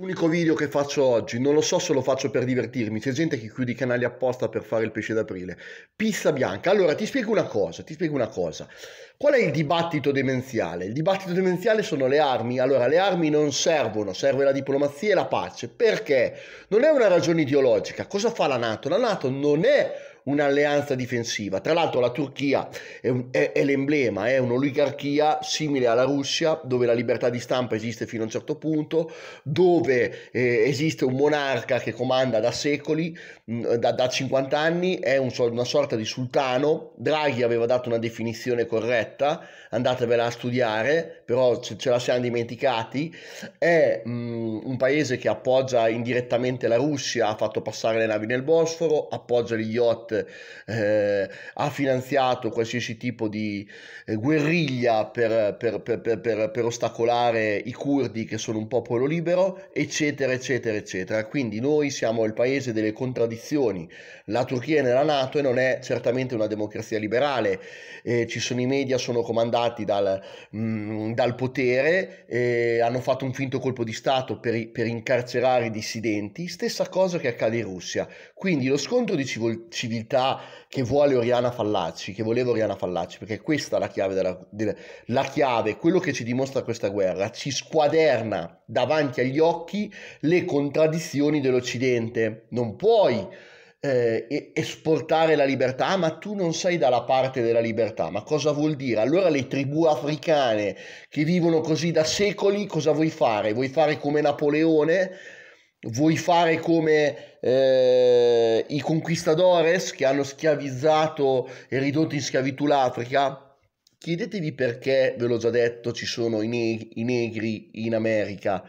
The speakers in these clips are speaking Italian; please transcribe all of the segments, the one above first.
Unico video che faccio oggi, non lo so se lo faccio per divertirmi, c'è gente che chiude i canali apposta per fare il pesce d'aprile. Pizza bianca. Allora, ti spiego una cosa, ti spiego una cosa. Qual è il dibattito demenziale? Il dibattito demenziale sono le armi. Allora, le armi non servono, serve la diplomazia e la pace. Perché? Non è una ragione ideologica. Cosa fa la Nato? La Nato non è un'alleanza difensiva. Tra l'altro la Turchia è, un, è, è l'emblema, è un'oligarchia simile alla Russia, dove la libertà di stampa esiste fino a un certo punto, dove eh, esiste un monarca che comanda da secoli, mh, mm, da, da, 50 anni, è un, una sorta di sultano. Draghi aveva dato una definizione corretta, andatevela a studiare, però ce, ce la siamo dimenticati. È mh, mm, un paese che appoggia indirettamente la Russia, ha fatto passare le navi nel Bosforo, appoggia gli yacht eh, ha finanziato qualsiasi tipo di eh, guerriglia per, per, per, per ostacolare i curdi che sono un popolo libero, eccetera, eccetera, eccetera. Quindi noi siamo il paese delle contraddizioni. La Turchia è nella Nato e non è certamente una democrazia liberale. Eh, ci sono i media, sono comandati dal, mh, mm, dal potere, eh, hanno fatto un finto colpo di Stato per, per incarcerare i dissidenti. Stessa cosa che accade in Russia. Quindi lo scontro di civil- civiltà visibilità che vuole Oriana Fallaci, che voleva Oriana Fallaci, perché questa è la chiave, della, della, la chiave, quello che ci dimostra questa guerra, ci squaderna davanti agli occhi le contraddizioni dell'Occidente. Non puoi eh, esportare la libertà, ma tu non sei dalla parte della libertà. Ma cosa vuol dire? Allora le tribù africane che vivono così da secoli, cosa vuoi fare? Vuoi fare come Napoleone? Vuoi fare come eh, i conquistadores che hanno schiavizzato e ridotto in schiavitù l'Africa? Chiedetevi perché, ve l'ho già detto, ci sono i, neg- i negri in America.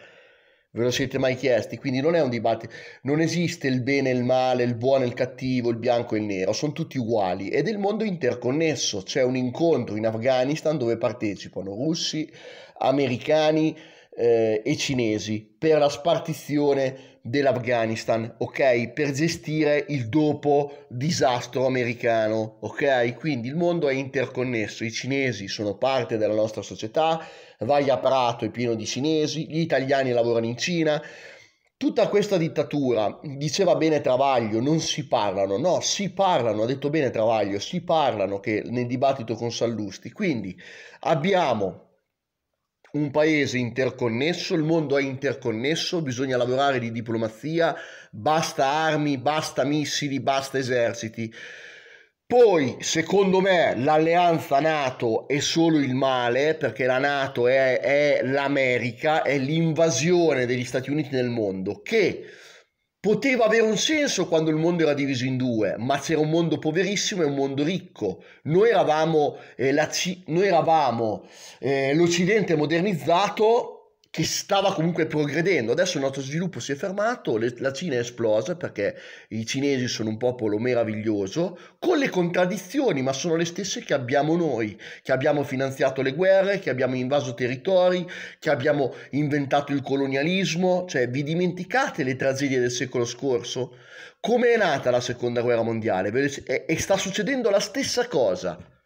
Ve lo siete mai chiesti? Quindi non è un dibattito, non esiste il bene e il male, il buono e il cattivo, il bianco e il nero, sono tutti uguali ed è il mondo interconnesso. C'è un incontro in Afghanistan dove partecipano russi, americani, eh, e cinesi per la spartizione dell'Afghanistan, ok? Per gestire il dopo disastro americano, ok? Quindi il mondo è interconnesso, i cinesi sono parte della nostra società, vai a Prato è pieno di cinesi, gli italiani lavorano in Cina. Tutta questa dittatura, diceva bene Travaglio, non si parlano, no, si parlano, ha detto bene Travaglio, si parlano che nel dibattito con Sallusti. Quindi abbiamo un paese interconnesso, il mondo è interconnesso, bisogna lavorare di diplomazia, basta armi, basta missili, basta eserciti. Poi, secondo me, l'alleanza NATO è solo il male, perché la NATO è, è l'America, è l'invasione degli Stati Uniti nel mondo, che poteva avere un senso quando il mondo era diviso in due, ma c'era un mondo poverissimo e un mondo ricco. Noi eravamo, eh, la, noi eravamo eh, l'Occidente modernizzato che stava comunque progredendo. Adesso il nostro sviluppo si è fermato, le, la Cina è esplosa perché i cinesi sono un popolo meraviglioso, con le contraddizioni, ma sono le stesse che abbiamo noi, che abbiamo finanziato le guerre, che abbiamo invaso territori, che abbiamo inventato il colonialismo, cioè vi dimenticate le tragedie del secolo scorso? Come è nata la seconda guerra mondiale? E sta succedendo la stessa cosa.